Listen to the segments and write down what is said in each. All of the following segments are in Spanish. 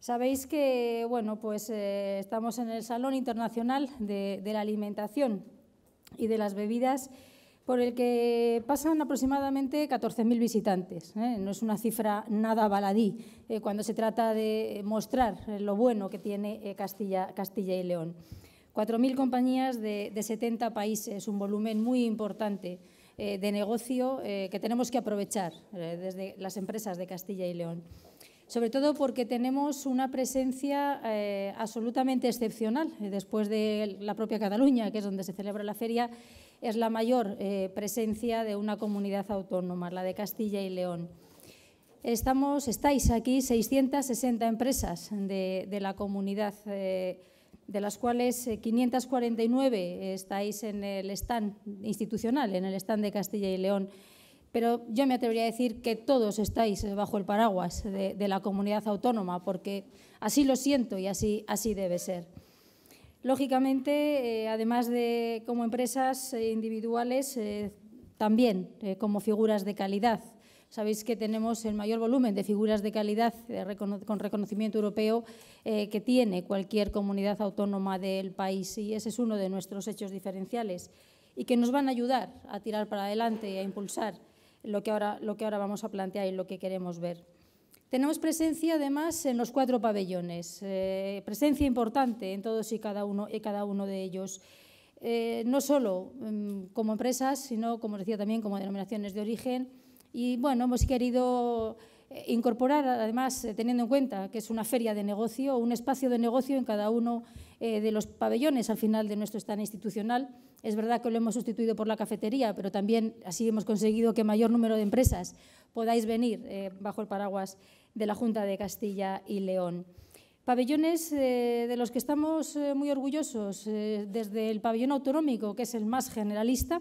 Sabéis que bueno, pues, eh, estamos en el Salón Internacional de, la Alimentación y de las Bebidas, por el que pasan aproximadamente 14.000 visitantes. ¿eh? No es una cifra nada baladí eh, cuando se trata de mostrar lo bueno que tiene Castilla, y León. 4.000 compañías de 70 países, un volumen muy importante de negocio que tenemos que aprovechar desde las empresas de Castilla y León sobre todo porque tenemos una presencia eh, absolutamente excepcional. Después de la propia Cataluña, que es donde se celebra la feria, es la mayor eh, presencia de una comunidad autónoma, la de Castilla y León. Estamos, estáis aquí 660 empresas de, la comunidad, eh, de las cuales 549 estáis en el stand institucional, en el stand de Castilla y León pero yo me atrevería a decir que todos estáis bajo el paraguas de, la comunidad autónoma, porque así lo siento y así, así debe ser. Lógicamente, eh, además de como empresas eh, individuales, eh, también como figuras de calidad. Sabéis que tenemos el mayor volumen de figuras de calidad con reconocimiento europeo que tiene cualquier comunidad autónoma del país y ese es uno de nuestros hechos diferenciales y que nos van a ayudar a tirar para adelante y a impulsar lo que ahora, vamos a plantear y lo que queremos ver. Tenemos presencia además en los cuatro pabellones, eh, presencia importante en todos y cada uno, y cada uno de ellos. Eh, no solo mm, como empresas, sino, como decía también, como denominaciones de origen. Y bueno, hemos querido eh, incorporar, además, teniendo en cuenta que es una feria de negocio, un espacio de negocio en cada uno de los pabellones al final de nuestro stand institucional es verdad que lo hemos sustituido por la cafetería, pero también así hemos conseguido que mayor número de empresas podáis venir eh, bajo el paraguas de la Junta de Castilla y León. Pabellones eh, de los que estamos eh, muy orgullosos, desde el pabellón autonómico, que es el más generalista,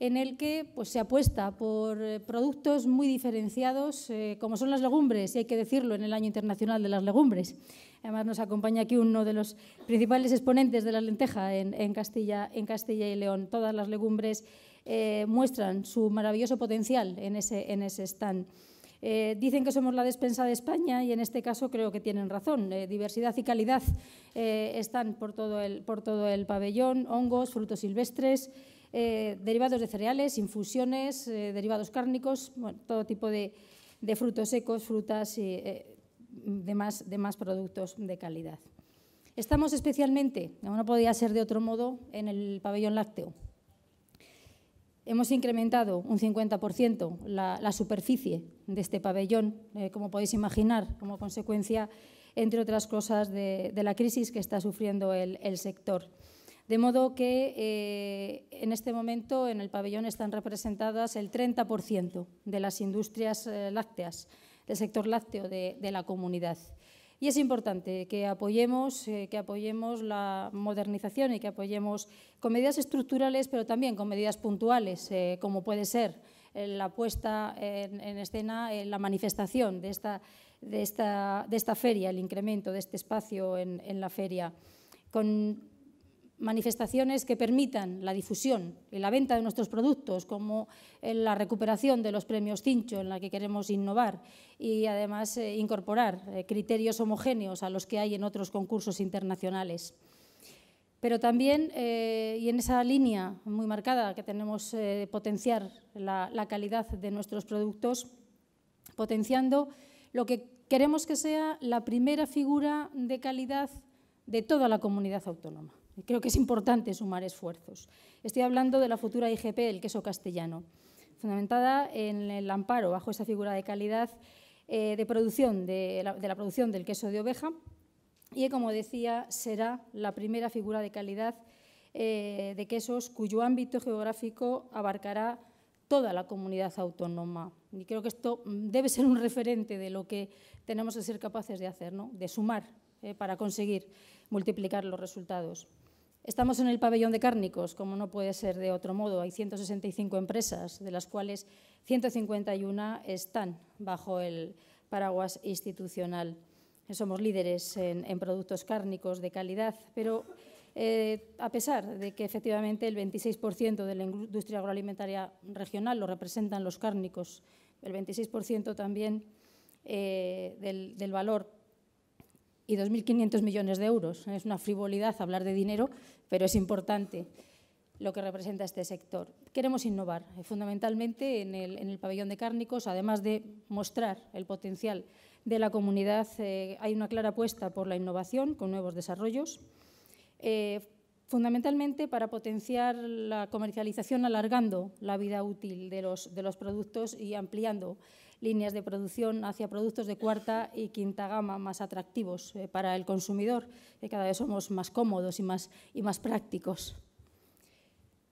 en el que pues, se apuesta por eh, productos muy diferenciados, eh, como son las legumbres, y hay que decirlo en el Año Internacional de las Legumbres. Además, nos acompaña aquí uno de los principales exponentes de la lenteja en, Castilla, en Castilla, y León. Todas las legumbres eh, muestran su maravilloso potencial en ese, en stand. dicen que somos la despensa de España y en este caso creo que tienen razón. diversidad y calidad están por todo, por todo el pabellón, hongos, frutos silvestres, eh, derivados de cereales, infusiones, eh, derivados cárnicos, todo tipo de, frutos secos, frutas y eh, demás, productos de calidad. Estamos especialmente, no podía ser de otro modo, en el pabellón lácteo. Hemos incrementado un 50% la, superficie de este pabellón, como podéis imaginar, como consecuencia, entre otras cosas, de, la crisis que está sufriendo el sector. De modo que eh, en este momento en el pabellón están representadas el 30% de las industrias eh, lácteas, del sector lácteo de, la comunidad. Y es importante que apoyemos, eh, que apoyemos la modernización y que apoyemos con medidas estructurales, pero también con medidas puntuales, como puede ser la puesta en, en escena, la manifestación de esta, de, esta, feria, el incremento de este espacio en, en la feria. Con manifestaciones que permitan la difusión y la venta de nuestros productos, como eh, la recuperación de los premios Cincho, en la que queremos innovar y además eh, incorporar eh, criterios homogéneos a los que hay en otros concursos internacionales. Pero también, y en esa línea muy marcada que tenemos potenciar la calidad de nuestros productos, potenciando lo que queremos que sea la primera figura de calidad de toda la comunidad autónoma. Creo que es importante sumar esfuerzos. Estoy hablando de la futura IGP el queso castellano, fundamentada en el amparo bajo esa figura de calidad eh, de, producción, de la, producción del queso de oveja y como decía, será la primera figura de calidad eh, de quesos cuyo ámbito geográfico abarcará toda la comunidad autónoma. Y creo que esto mm, debe ser un referente de lo que tenemos que ser capaces de hacer, de sumar eh, para conseguir multiplicar los resultados. Estamos en el pabellón de cárnicos, como no puede ser de otro modo. Hay 165 empresas, de las cuales 151 están bajo el paraguas institucional. Somos líderes en, productos cárnicos de calidad, pero eh, a pesar de que efectivamente el 26% de la industria agroalimentaria regional lo representan los cárnicos, el 26% también eh, del valor y 2.500 millones de euros. Es una frivolidad hablar de dinero, pero es importante lo que representa este sector. Queremos innovar, eh, fundamentalmente en el, pabellón de cárnicos, además de mostrar el potencial de la comunidad, eh, hay una clara apuesta por la innovación con nuevos desarrollos, eh, fundamentalmente para potenciar la comercialización alargando la vida útil de los, de los productos y ampliando líneas de producción hacia productos de cuarta y quinta gama más atractivos eh, para el consumidor, que cada vez somos más cómodos y más, prácticos.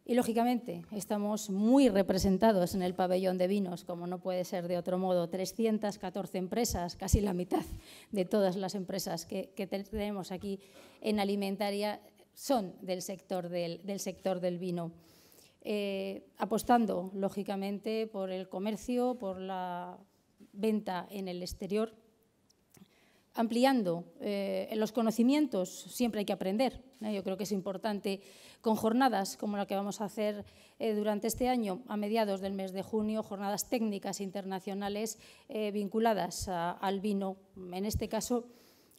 Y lógicamente estamos muy representados en el pabellón de vinos, como no puede ser de otro modo, 314 empresas, casi la mitad de todas las empresas que, tenemos aquí en alimentaria son del sector del, del sector del vino. Eh, apostando, lógicamente, por el comercio, por la venta en el exterior, ampliando eh, los conocimientos, siempre hay que aprender. ¿eh? Yo creo que es importante con jornadas como la que vamos a hacer durante este año, a mediados del mes de junio, jornadas técnicas internacionales vinculadas al vino, en este caso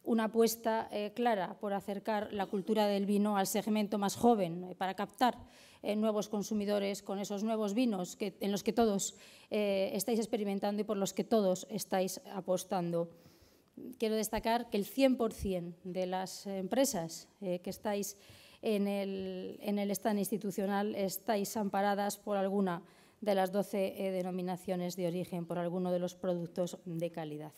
una apuesta eh, clara por acercar la cultura del vino al segmento más joven, eh, para captar eh, nuevos consumidores con esos nuevos vinos en los que todos estáis experimentando y por los que todos estáis apostando. Quiero destacar que el 100% de las empresas que estáis en el, en el stand institucional estáis amparadas por alguna de las 12 denominaciones de origen, por alguno de los productos de calidad.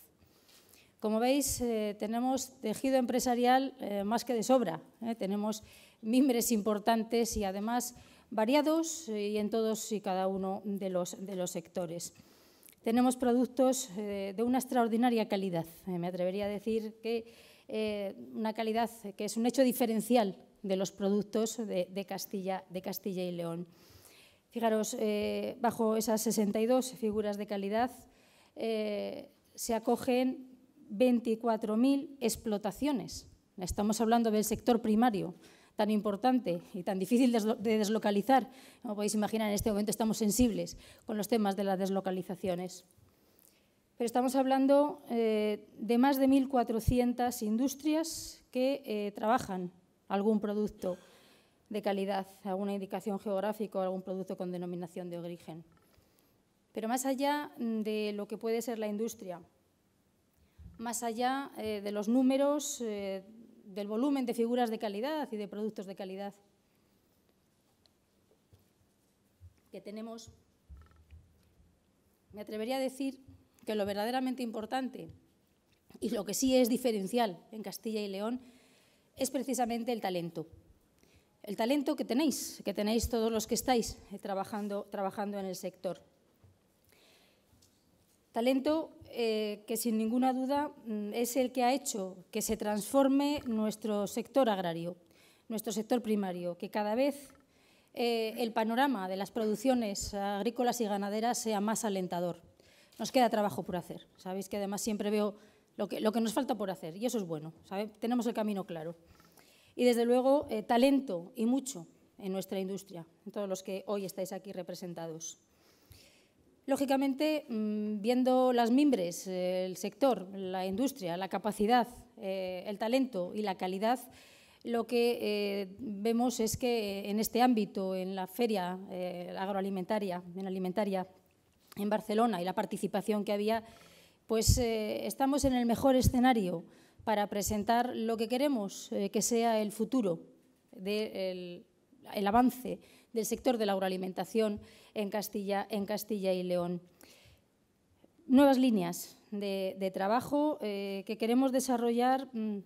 Como veis, eh, tenemos tejido empresarial eh, más que de sobra. Eh. Tenemos mimbres importantes y además variados y en todos y cada uno de los, sectores. Tenemos productos de una extraordinaria calidad. me atrevería a decir que una calidad que es un hecho diferencial de los productos de, Castilla, y León. Fijaros, bajo esas 62 figuras de calidad se acogen 24.000 explotaciones. Estamos hablando del sector primario, tan importante y tan difícil de deslocalizar. Como podéis imaginar, en este momento estamos sensibles con los temas de las deslocalizaciones. Pero estamos hablando eh, de más de 1.400 industrias que eh, trabajan algún producto de calidad, alguna indicación geográfica o algún producto con denominación de origen. Pero más allá mm, de lo que puede ser la industria, más allá eh, de los números, eh, del volumen de figuras de calidad y de productos de calidad que tenemos. Me atrevería a decir que lo verdaderamente importante y lo que sí es diferencial en Castilla y León es precisamente el talento. El talento que tenéis, que tenéis todos los que estáis eh, trabajando, trabajando en el sector. Talento eh, que sin ninguna duda mm, es el que ha hecho que se transforme nuestro sector agrario, nuestro sector primario, que cada vez eh, el panorama de las producciones agrícolas y ganaderas sea más alentador. Nos queda trabajo por hacer. Sabéis que además siempre veo lo que, nos falta por hacer y eso es bueno. Tenemos el camino claro. Y desde luego, eh, talento y mucho en nuestra industria, en todos los que hoy estáis aquí representados. Lógicamente, mm, viendo las mimbres, eh, el sector, la industria, la capacidad, eh, el talento y la calidad, lo que eh, vemos es que en este ámbito, en la feria agroalimentaria, en alimentaria en Barcelona y la participación que había, pues estamos en el mejor escenario para presentar lo que queremos que sea el futuro del el avance del sector de la agroalimentación en Castilla, en Castilla y León. Nuevas líneas de, trabajo eh, que queremos desarrollar mm,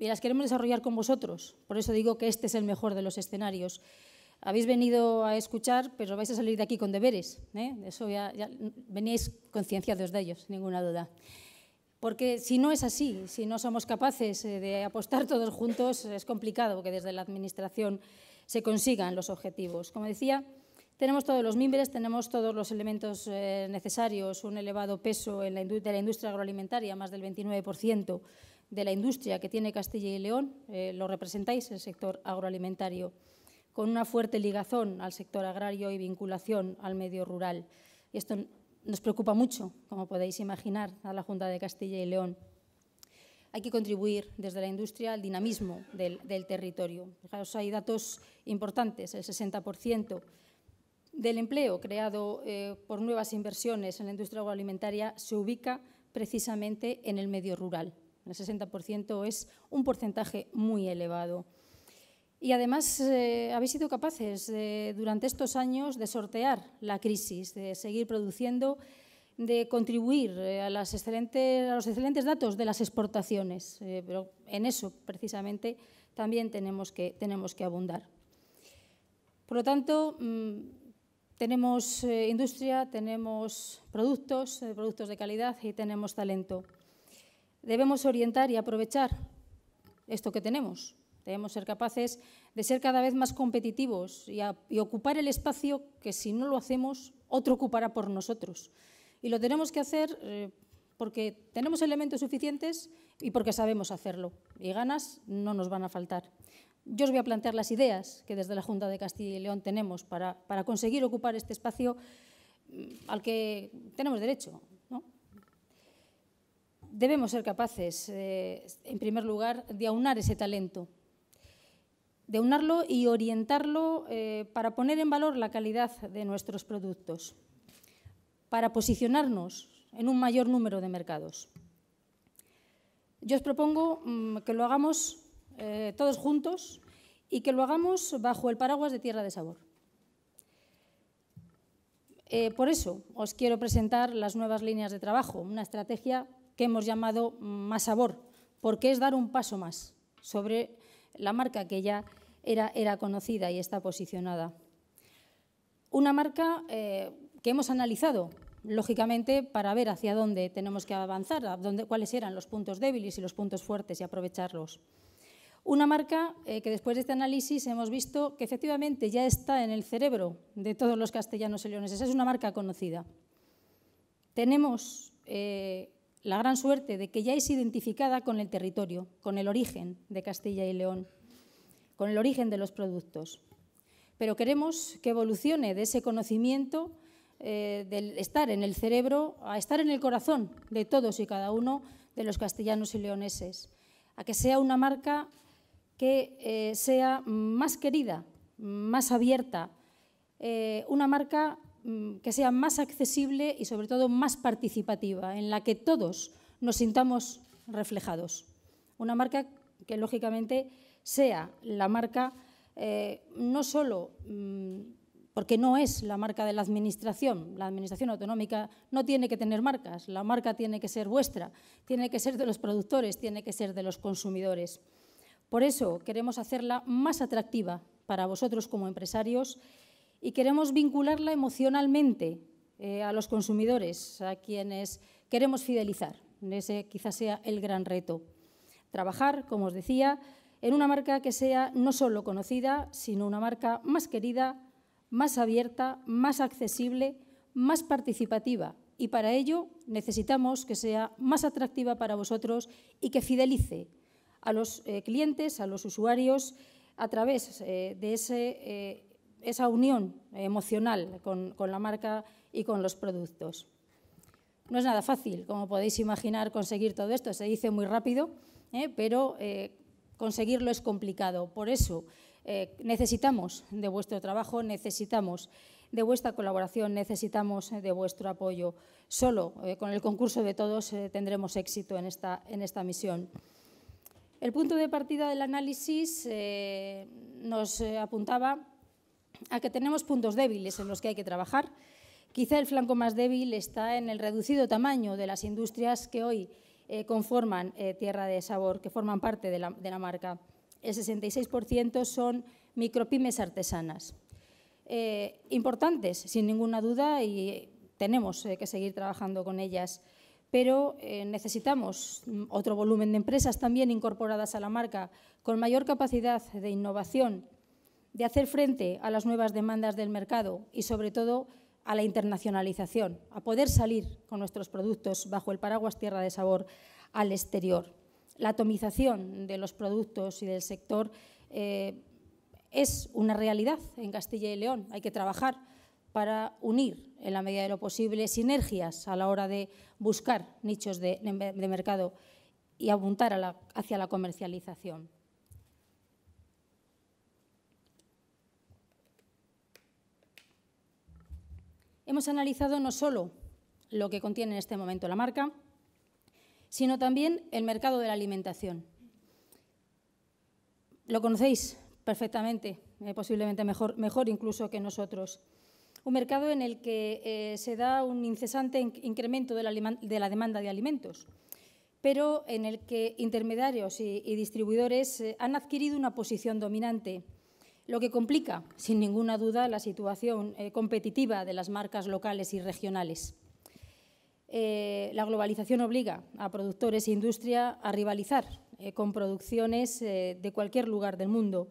y las queremos desarrollar con vosotros. Por eso digo que este es el mejor de los escenarios. Habéis venido a escuchar, pero vais a salir de aquí con deberes. ¿eh? Eso ya, veníais concienciados de ellos, ninguna duda. Porque si no es así, si no somos capaces eh, de apostar todos juntos, es complicado que desde la Administración se consigan los objetivos. Como decía, tenemos todos los mimbres, tenemos todos los elementos eh, necesarios, un elevado peso en la de la industria agroalimentaria, más del 29% de la industria que tiene Castilla y León, eh, lo representáis, el sector agroalimentario, con una fuerte ligazón al sector agrario y vinculación al medio rural. Y esto nos preocupa mucho, como podéis imaginar, a la Junta de Castilla y León hay que contribuir desde la industria al dinamismo del, territorio. hay datos importantes, el 60% del empleo creado eh, por nuevas inversiones en la industria agroalimentaria se ubica precisamente en el medio rural. El 60% es un porcentaje muy elevado. Y además eh, habéis sido capaces durante estos años de sortear la crisis, de seguir produciendo de contribuir eh, a, los excelentes datos de las exportaciones, eh, pero en eso precisamente también tenemos que, tenemos que abundar. Por lo tanto, mm, tenemos eh, industria, tenemos productos, productos de calidad y tenemos talento. Debemos orientar y aprovechar esto que tenemos. Debemos ser capaces de ser cada vez más competitivos y ocupar el espacio que si no lo hacemos, otro ocupará por nosotros. Y lo tenemos que hacer eh, porque tenemos elementos suficientes y porque sabemos hacerlo. Y ganas no nos van a faltar. Yo os voy a plantear las ideas que desde la Junta de Castilla y León tenemos para, conseguir ocupar este espacio mm, al que tenemos derecho. Debemos ser capaces, eh, en primer lugar, de aunar ese talento, de aunarlo y orientarlo eh, para poner en valor la calidad de nuestros productos para posicionarnos en un mayor número de mercados. Yo os propongo mm, que lo hagamos eh, todos juntos y que lo hagamos bajo el paraguas de Tierra de Sabor. Eh, por eso os quiero presentar las nuevas líneas de trabajo, una estrategia que hemos llamado mm, Más Sabor, porque es dar un paso más sobre la marca que ya era, era conocida y está posicionada. Una marca eh, que hemos analizado, lógicamente, para ver hacia dónde tenemos que avanzar, dónde, cuáles eran los puntos débiles y los puntos fuertes y aprovecharlos. Una marca eh, que después de este análisis hemos visto que efectivamente ya está en el cerebro de todos los castellanos y leoneses. Es una marca conocida. Tenemos eh, la gran suerte de que ya es identificada con el territorio, con el origen de Castilla y León, con el origen de los productos. Pero queremos que evolucione de ese conocimiento de eh, del estar en el cerebro a estar en el corazón de todos y cada uno de los castellanos y leoneses, a que sea una marca que eh, sea más querida, más abierta, eh, una marca mm, que sea más accesible y sobre todo más participativa, en la que todos nos sintamos reflejados. Una marca que lógicamente sea la marca no solo... Mm, porque no es la marca de la Administración. La Administración autonómica no tiene que tener marcas, la marca tiene que ser vuestra, tiene que ser de los productores, tiene que ser de los consumidores. Por eso queremos hacerla más atractiva para vosotros como empresarios y queremos vincularla emocionalmente eh, a los consumidores, a quienes queremos fidelizar. Ese quizás sea el gran reto. Trabajar, como os decía, en una marca que sea no solo conocida, sino una marca más querida, más abierta, más accesible, más participativa y para ello necesitamos que sea más atractiva para vosotros y que fidelice a los eh, clientes, a los usuarios, a través eh, de eh, esa unión emocional con, con la marca y con los productos. No es nada fácil, como podéis imaginar, conseguir todo esto. Se dice muy rápido, pero conseguirlo es complicado. Por eso, eh, necesitamos de vuestro trabajo, necesitamos de vuestra colaboración, necesitamos eh, de vuestro apoyo. Solo eh, con el concurso de todos tendremos éxito en esta, en esta misión. El punto de partida del análisis nos apuntaba a que tenemos puntos débiles en los que hay que trabajar. Quizá el flanco más débil está en el reducido tamaño de las industrias que hoy conforman Tierra de Sabor, que forman parte de la marca el 66% son micropymes artesanas. Eh, importantes, sin ninguna duda, y tenemos eh, que seguir trabajando con ellas, pero eh, necesitamos mm, otro volumen de empresas también incorporadas a la marca, con mayor capacidad de innovación, de hacer frente a las nuevas demandas del mercado y, sobre todo, a la internacionalización, a poder salir con nuestros productos bajo el paraguas tierra de sabor al exterior. La atomización de los productos y del sector eh, es una realidad en Castilla y León. Hay que trabajar para unir, en la medida de lo posible, sinergias a la hora de buscar nichos de, mercado y apuntar hacia la comercialización. Hemos analizado no solo lo que contiene en este momento la marca, sino también el mercado de la alimentación. Lo conocéis perfectamente, eh, posiblemente mejor, incluso que nosotros. Un mercado en el que eh, se da un incesante incremento de la, demanda de alimentos, pero en el que intermediarios y, distribuidores eh, han adquirido una posición dominante, lo que complica, sin ninguna duda, la situación competitiva de las marcas locales y regionales. Eh, la globalización obliga a productores e industria a rivalizar eh, con producciones eh, de cualquier lugar del mundo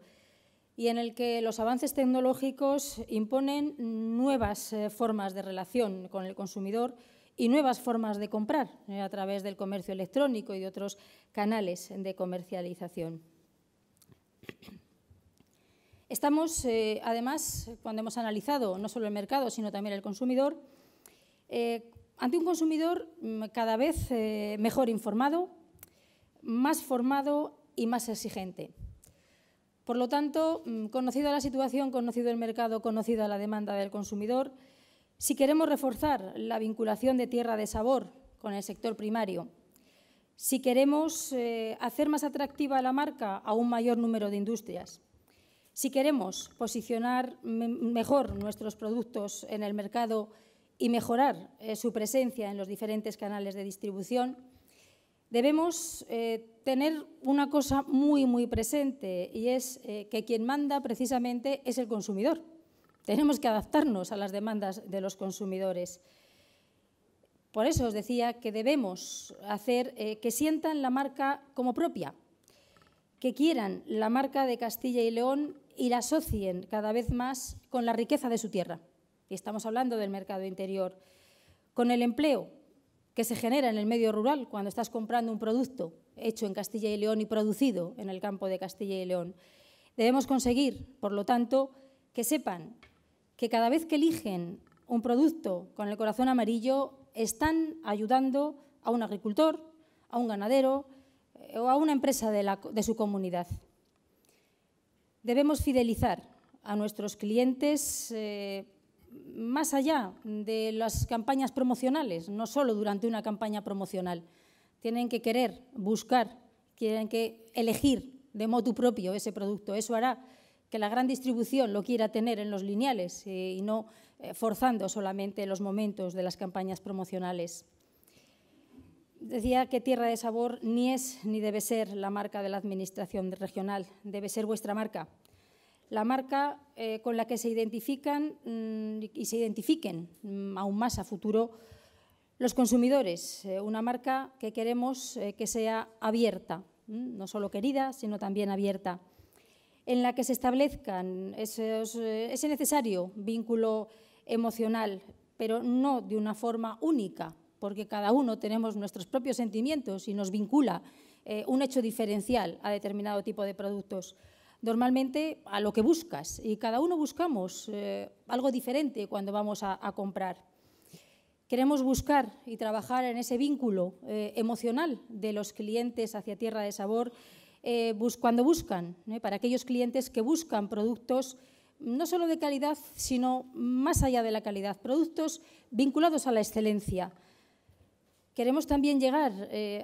y en el que los avances tecnológicos imponen nuevas formas de relación con el consumidor y nuevas formas de comprar a través del comercio electrónico y de otros canales de comercialización. Estamos, además, cuando hemos analizado no solo el mercado, sino también el consumidor, ante un consumidor mm, cada vez eh, mejor informado, más formado y más exigente. Por lo tanto, mm, conocida la situación, conocido el mercado, conocida la demanda del consumidor, si queremos reforzar la vinculación de tierra de sabor con el sector primario, si queremos eh, hacer más atractiva la marca a un mayor número de industrias, si queremos posicionar mejor nuestros productos en el mercado y mejorar eh, su presencia en los diferentes canales de distribución, debemos eh, tener una cosa muy, muy presente y es eh, que quien manda precisamente es el consumidor. Tenemos que adaptarnos a las demandas de los consumidores. Por eso os decía que debemos hacer que sientan la marca como propia, que quieran la marca de Castilla y León y la asocien cada vez más con la riqueza de su tierra y estamos hablando del mercado interior, con el empleo que se genera en el medio rural cuando estás comprando un producto hecho en Castilla y León y producido en el campo de Castilla y León. Debemos conseguir, por lo tanto, que sepan que cada vez que eligen un producto con el corazón amarillo, están ayudando a un agricultor, a un ganadero eh, o a una empresa de, su comunidad. Debemos fidelizar a nuestros clientes eh, más allá de las campañas promocionales, no solo durante una campaña promocional. Tienen que querer, buscar, tienen que elegir de modo propio ese producto. Eso hará que la gran distribución lo quiera tener en los lineales eh, y no eh, forzando solamente los momentos de las campañas promocionales. Decía que Tierra de Sabor ni es ni debe ser la marca de la Administración regional, debe ser vuestra marca, la marca eh, con la que se identifican mm, y se identifiquen mm, aún más a futuro los consumidores. Eh, una marca que queremos eh, que sea abierta, mm, no solo querida, sino también abierta, en la que se establezcan ese necesario vínculo emocional, pero no de una forma única, porque cada uno tenemos nuestros propios sentimientos y nos vincula un hecho diferencial a determinado tipo de productos normalmente a lo que buscas y cada uno buscamos eh, algo diferente cuando vamos a, comprar. Queremos buscar y trabajar en ese vínculo eh, emocional de los clientes hacia Tierra de Sabor eh, cuando buscan, para aquellos clientes que buscan productos no solo de calidad, sino más allá de la calidad, productos vinculados a la excelencia. Queremos también llegar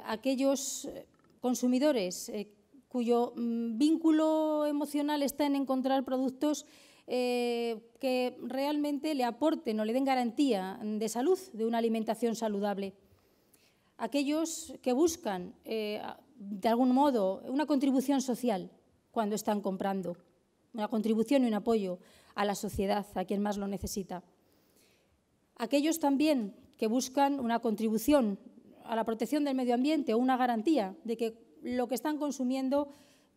a aquellos consumidores cuyo mm, vínculo emocional está en encontrar productos eh, que realmente le aporten o le den garantía de salud, de una alimentación saludable. Aquellos que buscan, eh, de algún modo, una contribución social cuando están comprando, una contribución y un apoyo a la sociedad, a quien más lo necesita. Aquellos también que buscan una contribución a la protección del medio ambiente o una garantía de que lo que están consumiendo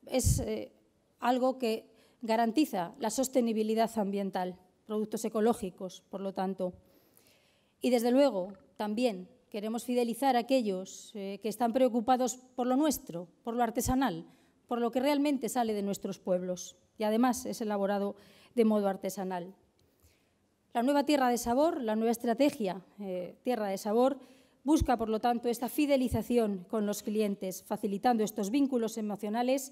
es eh, algo que garantiza la sostenibilidad ambiental, productos ecológicos, por lo tanto. Y desde luego, también queremos fidelizar a aquellos eh, que están preocupados por lo nuestro, por lo artesanal, por lo que realmente sale de nuestros pueblos y además es elaborado de modo artesanal. La nueva tierra de sabor, la nueva estrategia eh, tierra de sabor, Busca, por lo tanto, esta fidelización con los clientes, facilitando estos vínculos emocionales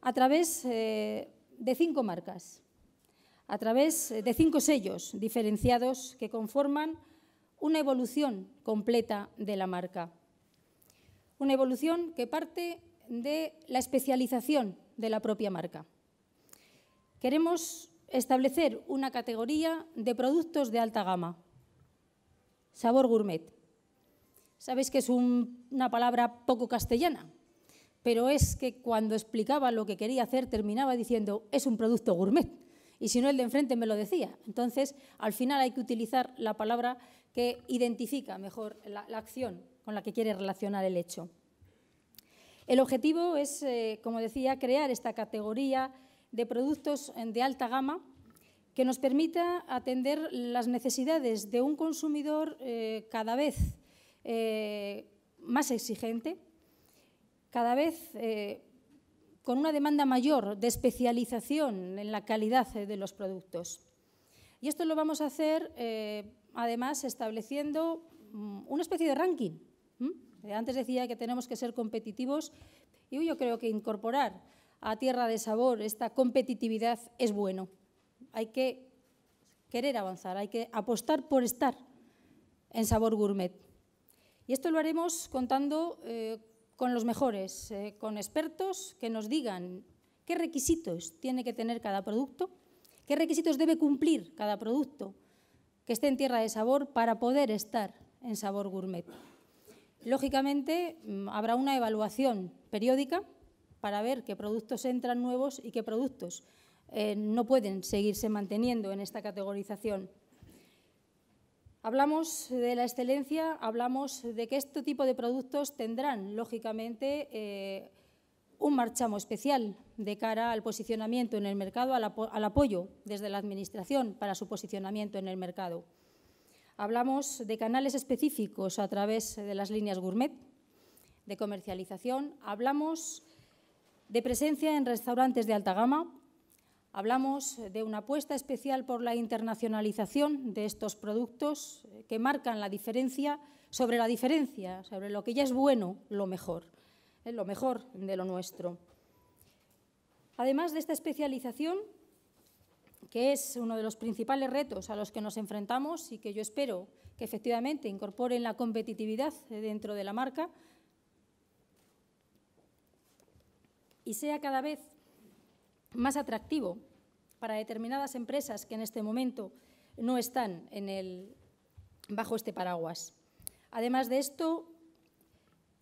a través eh, de cinco marcas, a través eh, de cinco sellos diferenciados que conforman una evolución completa de la marca. Una evolución que parte de la especialización de la propia marca. Queremos establecer una categoría de productos de alta gama, sabor gourmet, Sabéis que es una palabra poco castellana, pero es que cuando explicaba lo que quería hacer terminaba diciendo es un producto gourmet. Y si no, el de enfrente me lo decía. Entonces, al final hay que utilizar la palabra que identifica mejor la, acción con la que quiere relacionar el hecho. El objetivo es, eh, como decía, crear esta categoría de productos de alta gama que nos permita atender las necesidades de un consumidor eh, cada vez eh, más exigente, cada vez eh, con una demanda mayor de especialización en la calidad de los productos. Y esto lo vamos a hacer, eh, además, estableciendo mm, una especie de ranking. Antes decía que tenemos que ser competitivos y yo creo que incorporar a Tierra de Sabor esta competitividad es bueno. Hay que querer avanzar, hay que apostar por estar en Sabor Gourmet. Y esto lo haremos contando eh, con los mejores, eh, con expertos que nos digan qué requisitos tiene que tener cada producto, qué requisitos debe cumplir cada producto que esté en tierra de sabor para poder estar en sabor gourmet. Lógicamente, mm, habrá una evaluación periódica para ver qué productos entran nuevos y qué productos eh, no pueden seguirse manteniendo en esta categorización. Hablamos de la excelencia, hablamos de que este tipo de productos tendrán, lógicamente, eh, un marchamo especial de cara al posicionamiento en el mercado, al apoyo desde la Administración para su posicionamiento en el mercado. Hablamos de canales específicos a través de las líneas gourmet, de comercialización, hablamos de presencia en restaurantes de alta gama, Hablamos de una apuesta especial por la internacionalización de estos productos eh, que marcan la diferencia sobre la diferencia, sobre lo que ya es bueno, lo mejor, eh, lo mejor de lo nuestro. Además de esta especialización, que es uno de los principales retos a los que nos enfrentamos y que yo espero que efectivamente incorporen la competitividad eh, dentro de la marca y sea cada vez más atractivo para determinadas empresas que en este momento no están en el, bajo este paraguas. Además de esto,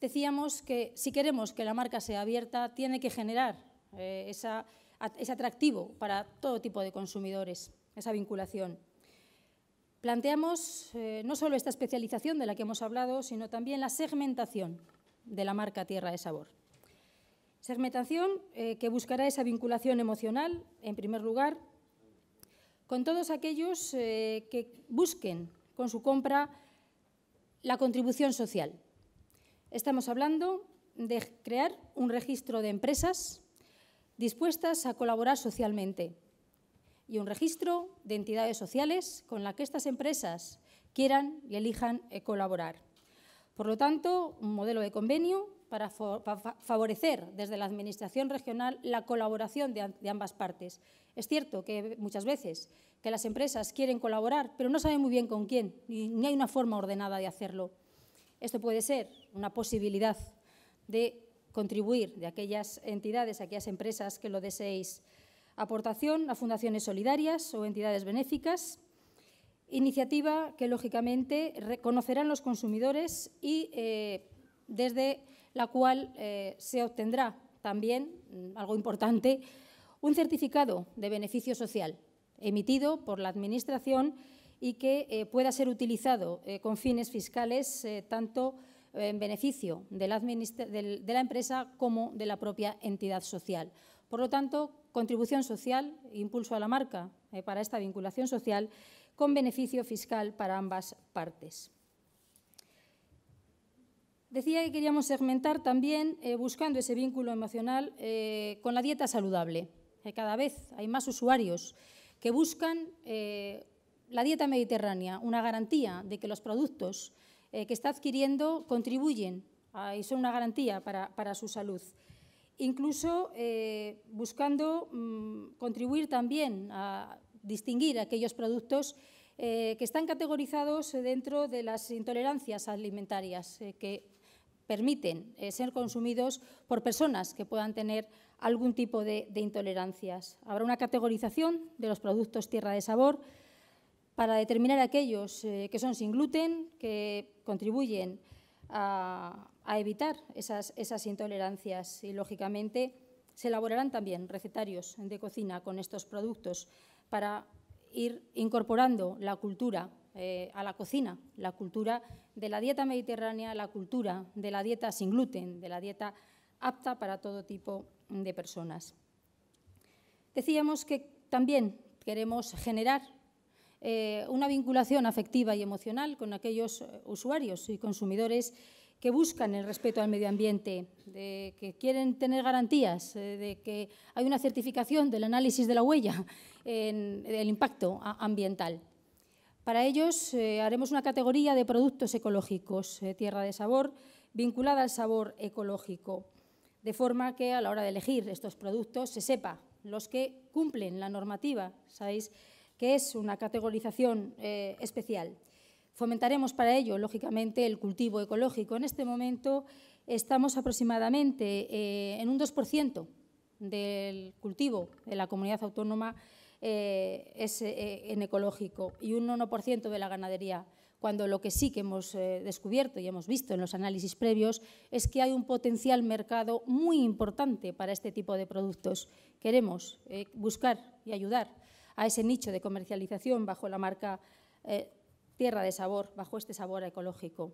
decíamos que si queremos que la marca sea abierta, tiene que generar eh, ese atractivo para todo tipo de consumidores, esa vinculación. Planteamos eh, no solo esta especialización de la que hemos hablado, sino también la segmentación de la marca Tierra de Sabor. Segmentación eh, que buscará esa vinculación emocional, en primer lugar, con todos aquellos eh, que busquen con su compra la contribución social. Estamos hablando de crear un registro de empresas dispuestas a colaborar socialmente y un registro de entidades sociales con las que estas empresas quieran y elijan eh, colaborar. Por lo tanto, un modelo de convenio para favorecer desde la Administración regional la colaboración de ambas partes. Es cierto que muchas veces que las empresas quieren colaborar, pero no saben muy bien con quién, y ni hay una forma ordenada de hacerlo. Esto puede ser una posibilidad de contribuir de aquellas entidades, aquellas empresas que lo deseéis. Aportación a fundaciones solidarias o entidades benéficas. Iniciativa que, lógicamente, reconocerán los consumidores y eh, desde la cual eh, se obtendrá también, mm, algo importante, un certificado de beneficio social emitido por la Administración y que eh, pueda ser utilizado eh, con fines fiscales tanto en beneficio de la, empresa como de la propia entidad social. Por lo tanto, contribución social, impulso a la marca para esta vinculación social, con beneficio fiscal para ambas partes. Decía que queríamos segmentar también eh, buscando ese vínculo emocional eh, con la dieta saludable. cada vez hay más usuarios que buscan eh, la dieta mediterránea, una garantía de que los productos que está adquiriendo contribuyen ah, y son una garantía para, su salud. Incluso buscando mm, contribuir también a distinguir aquellos productos que están categorizados dentro de las intolerancias alimentarias, que permiten eh, ser consumidos por personas que puedan tener algún tipo de, intolerancias. Habrá una categorización de los productos tierra de sabor para determinar aquellos eh, que son sin gluten, que contribuyen a, evitar esas, esas, intolerancias y, lógicamente, se elaborarán también recetarios de cocina con estos productos para ir incorporando la cultura eh, a la cocina, la cultura de la dieta mediterránea, la cultura de la dieta sin gluten, de la dieta apta para todo tipo de personas. Decíamos que también queremos generar eh, una vinculación afectiva y emocional con aquellos eh, usuarios y consumidores que buscan el respeto al medio ambiente, que quieren tener garantías, de que hay una certificación del análisis de la huella del impacto ambiental. Para ellos eh, haremos una categoría de productos ecológicos, eh, tierra de sabor, vinculada al sabor ecológico, de forma que a la hora de elegir estos productos se sepa los que cumplen la normativa, sabéis que es una categorización eh, especial. Fomentaremos para ello, lógicamente, el cultivo ecológico. En este momento estamos aproximadamente en un 2% del cultivo de la comunidad autónoma eh, es eh, en ecológico y un 1% de la ganadería, cuando lo que sí que hemos eh, descubierto y hemos visto en los análisis previos es que hay un potencial mercado muy importante para este tipo de productos. Queremos buscar y ayudar a ese nicho de comercialización bajo la marca Tierra de Sabor, bajo este sabor ecológico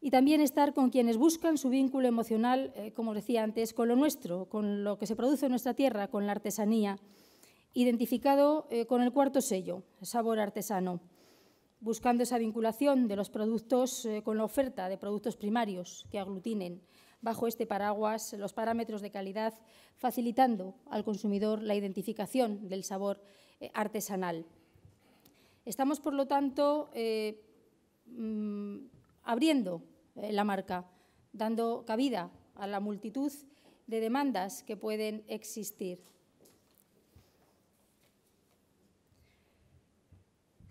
y también estar con quienes buscan su vínculo emocional, como decía antes, con lo nuestro, con lo que se produce en nuestra tierra, con la artesanía, identificado eh, con el cuarto sello, sabor artesano, buscando esa vinculación de los productos eh, con la oferta de productos primarios que aglutinen bajo este paraguas los parámetros de calidad, facilitando al consumidor la identificación del sabor eh, artesanal. Estamos, por lo tanto, mm, abriendo la marca, dando cabida a la multitud de demandas que pueden existir.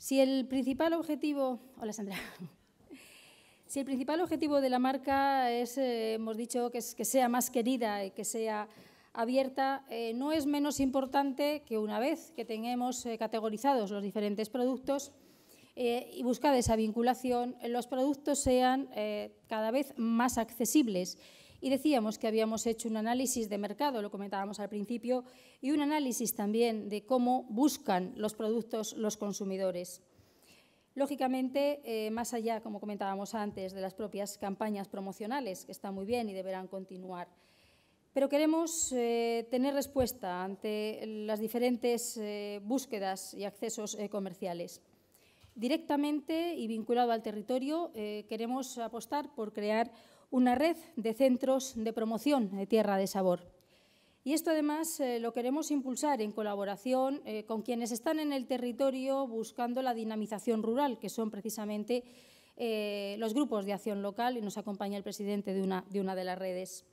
Si el principal objetivo. Si el principal objetivo de la marca es, eh, hemos dicho, que, sea más querida y que sea abierta, eh, no es menos importante que una vez que tengamos eh, categorizados los diferentes productos y buscada esa vinculación, los productos sean cada vez más accesibles y decíamos que habíamos hecho un análisis de mercado, lo comentábamos al principio, y un análisis también de cómo buscan los productos los consumidores. Lógicamente, eh, más allá, como comentábamos antes, de las propias campañas promocionales, que están muy bien y deberán continuar, pero queremos eh, tener respuesta ante las diferentes eh, búsquedas y accesos comerciales. Directamente y vinculado al territorio, queremos apostar por crear una red de centros de promoción de tierra de sabor. Y esto además eh, lo queremos impulsar en colaboración eh, con quienes están en el territorio buscando la dinamización rural, que son precisamente eh, los grupos de acción local y nos acompaña el presidente de una, de las redes.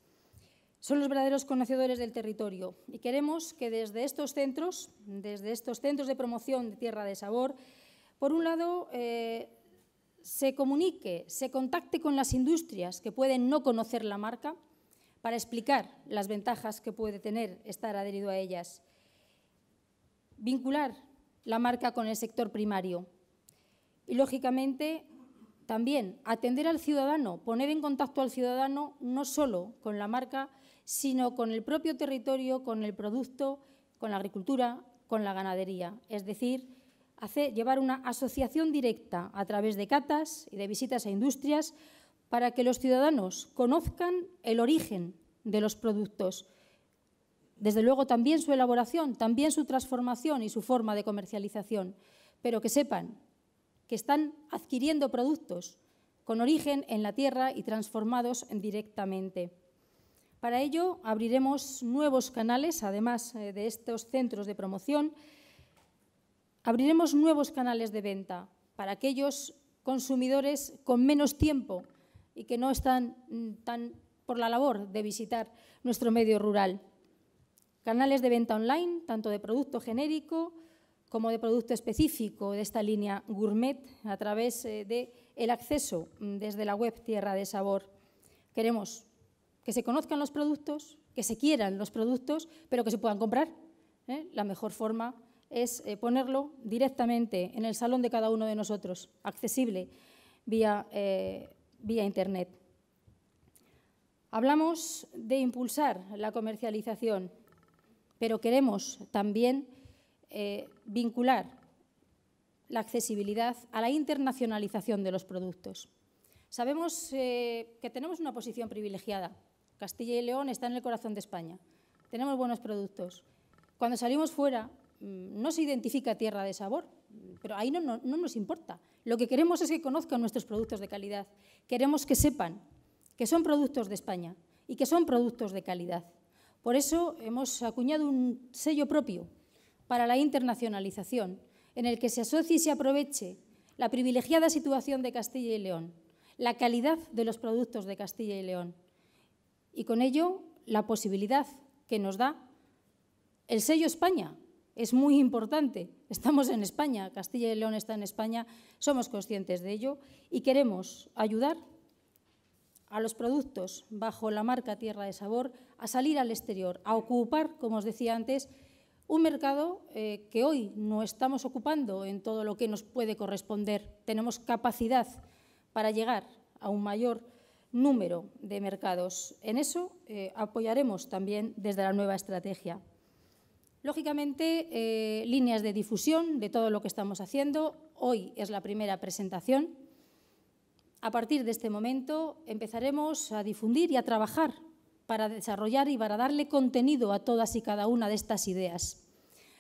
Son los verdaderos conocedores del territorio y queremos que desde estos centros, desde estos centros de promoción de tierra de sabor, por un lado, se comunique, se contacte con las industrias que pueden no conocer la marca para explicar las ventajas que puede tener estar adherido a ellas. Vincular la marca con el sector primario. Y, lógicamente, también atender al ciudadano, poner en contacto al ciudadano no solo con la marca, sino con el propio territorio, con el producto, con la agricultura, con la ganadería. Es decir, hace llevar una asociación directa a través de catas y de visitas a industrias para que los ciudadanos conozcan el origen de los productos. Desde luego también su elaboración, también su transformación y su forma de comercialización, pero que sepan que están adquiriendo productos con origen en la tierra y transformados directamente. Para ello abriremos nuevos canales, además eh, de estos centros de promoción, Abriremos nuevos canales de venta para aquellos consumidores con menos tiempo y que no están mm, tan por la labor de visitar nuestro medio rural. Canales de venta online, tanto de producto genérico como de producto específico de esta línea gourmet a través eh, de el acceso mm, desde la web Tierra de Sabor. Queremos que se conozcan los productos, que se quieran los productos, pero que se puedan comprar. ¿eh? La mejor forma es eh, ponerlo directamente en el salón de cada uno de nosotros, accesible vía, eh, vía Internet. Hablamos de impulsar la comercialización, pero queremos también eh, vincular la accesibilidad a la internacionalización de los productos. Sabemos que tenemos una posición privilegiada. Castilla y León está en el corazón de España. Tenemos buenos productos. Cuando salimos fuera, Mm, no se identifica tierra de sabor, pero ahí no, nos importa. Lo que queremos es que conozcan nuestros productos de calidad. Queremos que sepan que son productos de España y que son productos de calidad. Por eso hemos acuñado un sello propio para la internacionalización, en el que se asocie y se aproveche la privilegiada situación de Castilla y León, la calidad de los productos de Castilla y León y con ello la posibilidad que nos da el sello España es muy importante. Estamos en España, Castilla y León está en España, somos conscientes de ello y queremos ayudar a los productos bajo la marca Tierra de Sabor a salir al exterior, a ocupar, como os decía antes, un mercado eh, que hoy no estamos ocupando en todo lo que nos puede corresponder. Tenemos capacidad para llegar a un mayor número de mercados. En eso eh, apoyaremos también desde la nueva estrategia. Lógicamente, eh, líneas de difusión de todo lo que estamos haciendo. Hoy es la primera presentación. A partir de este momento empezaremos a difundir y a trabajar para desarrollar y para darle contenido a todas y cada una de estas ideas.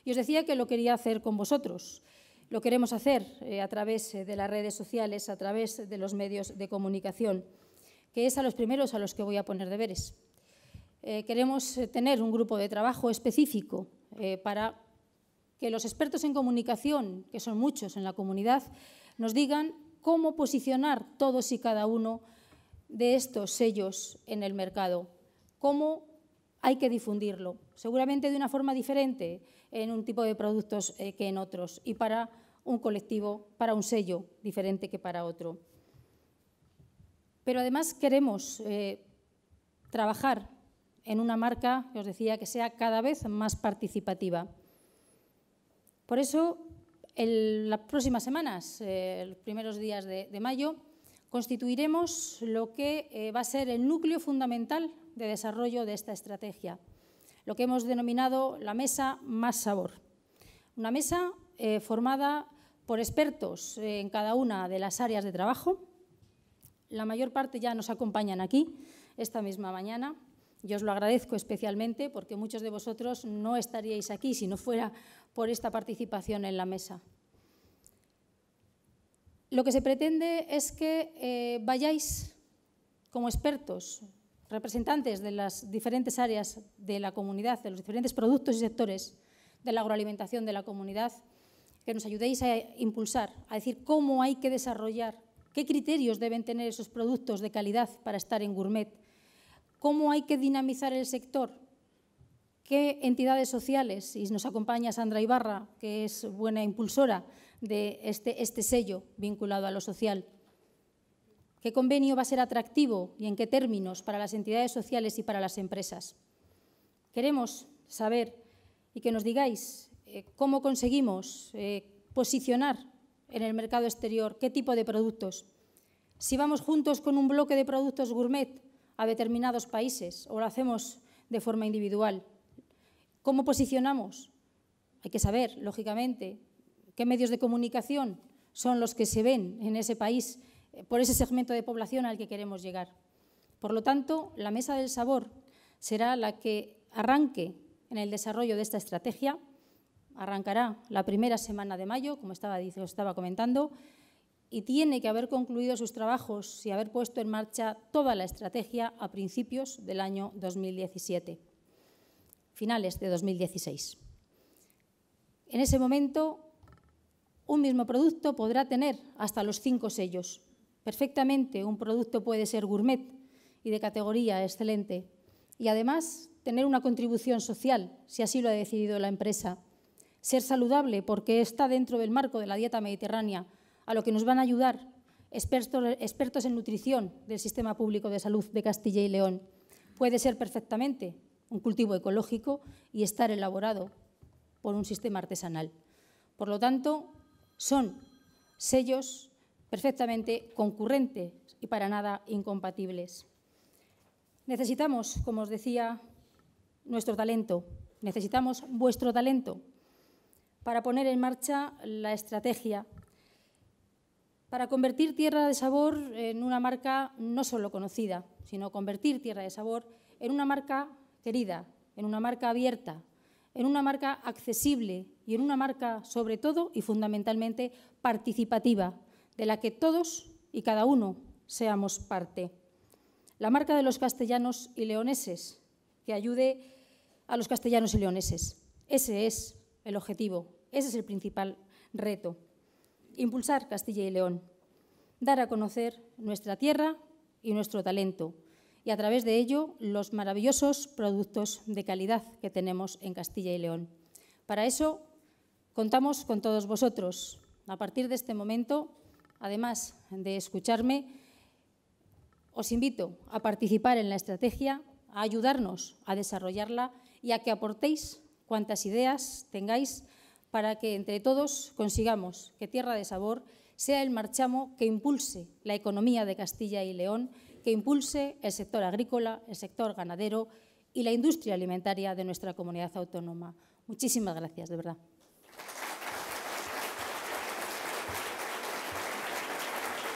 Y os decía que lo quería hacer con vosotros. Lo queremos hacer eh, a través eh, de las redes sociales, a través de los medios de comunicación, que es a los primeros a los que voy a poner deberes. queremos tener un grupo de trabajo específico eh, para que los expertos en comunicación, que son muchos en la comunidad, nos digan cómo posicionar todos y cada uno de estos sellos en el mercado, cómo hay que difundirlo, seguramente de una forma diferente en un tipo de productos eh, que en otros y para un colectivo, para un sello diferente que para otro. Pero además queremos eh, trabajar en una marca, que os decía, que sea cada vez más participativa. Por eso, en las próximas semanas, eh, los primeros días de, mayo, constituiremos lo que eh, va a ser el núcleo fundamental de desarrollo de esta estrategia, lo que hemos denominado la mesa más sabor. Una mesa eh, formada por expertos en cada una de las áreas de trabajo. La mayor parte ya nos acompañan aquí esta misma mañana. Yo os lo agradezco especialmente porque muchos de vosotros no estaríais aquí si no fuera por esta participación en la mesa. Lo que se pretende es que eh, vayáis como expertos, representantes de las diferentes áreas de la comunidad, de los diferentes productos y sectores de la agroalimentación de la comunidad, que nos ayudéis a impulsar, a decir cómo hay que desarrollar, qué criterios deben tener esos productos de calidad para estar en gourmet, ¿Cómo hay que dinamizar el sector? ¿Qué entidades sociales? Y nos acompaña Sandra Ibarra, que es buena impulsora de este, este, sello vinculado a lo social. ¿Qué convenio va a ser atractivo y en qué términos para las entidades sociales y para las empresas? Queremos saber y que nos digáis eh, cómo conseguimos eh, posicionar en el mercado exterior qué tipo de productos. Si vamos juntos con un bloque de productos gourmet a determinados países o lo hacemos de forma individual. ¿Cómo posicionamos? Hay que saber, lógicamente, qué medios de comunicación son los que se ven en ese país eh, por ese segmento de población al que queremos llegar. Por lo tanto, la mesa del sabor será la que arranque en el desarrollo de esta estrategia. Arrancará la primera semana de mayo, como estaba, estaba comentando, y tiene que haber concluido sus trabajos y haber puesto en marcha toda la estrategia a principios del año 2017, finales de 2016. En ese momento, un mismo producto podrá tener hasta los cinco sellos. Perfectamente, un producto puede ser gourmet y de categoría excelente y además tener una contribución social, si así lo ha decidido la empresa. Ser saludable porque está dentro del marco de la dieta mediterránea a lo que nos van a ayudar expertos, expertos en nutrición del Sistema Público de Salud de Castilla y León. Puede ser perfectamente un cultivo ecológico y estar elaborado por un sistema artesanal. Por lo tanto, son sellos perfectamente concurrentes y para nada incompatibles. Necesitamos, como os decía, nuestro talento, necesitamos vuestro talento para poner en marcha la estrategia para convertir Tierra de Sabor en una marca no solo conocida, sino convertir Tierra de Sabor en una marca querida, en una marca abierta, en una marca accesible y en una marca, sobre todo y fundamentalmente, participativa, de la que todos y cada uno seamos parte. La marca de los castellanos y leoneses, que ayude a los castellanos y leoneses. Ese es el objetivo, ese es el principal reto impulsar Castilla y León, dar a conocer nuestra tierra y nuestro talento, y a través de ello los maravillosos productos de calidad que tenemos en Castilla y León. Para eso contamos con todos vosotros. A partir de este momento, además de escucharme, os invito a participar en la estrategia, a ayudarnos a desarrollarla y a que aportéis cuantas ideas tengáis para que entre todos consigamos que Tierra de Sabor sea el marchamo que impulse la economía de Castilla y León, que impulse el sector agrícola, el sector ganadero y la industria alimentaria de nuestra comunidad autónoma. Muchísimas gracias, de verdad.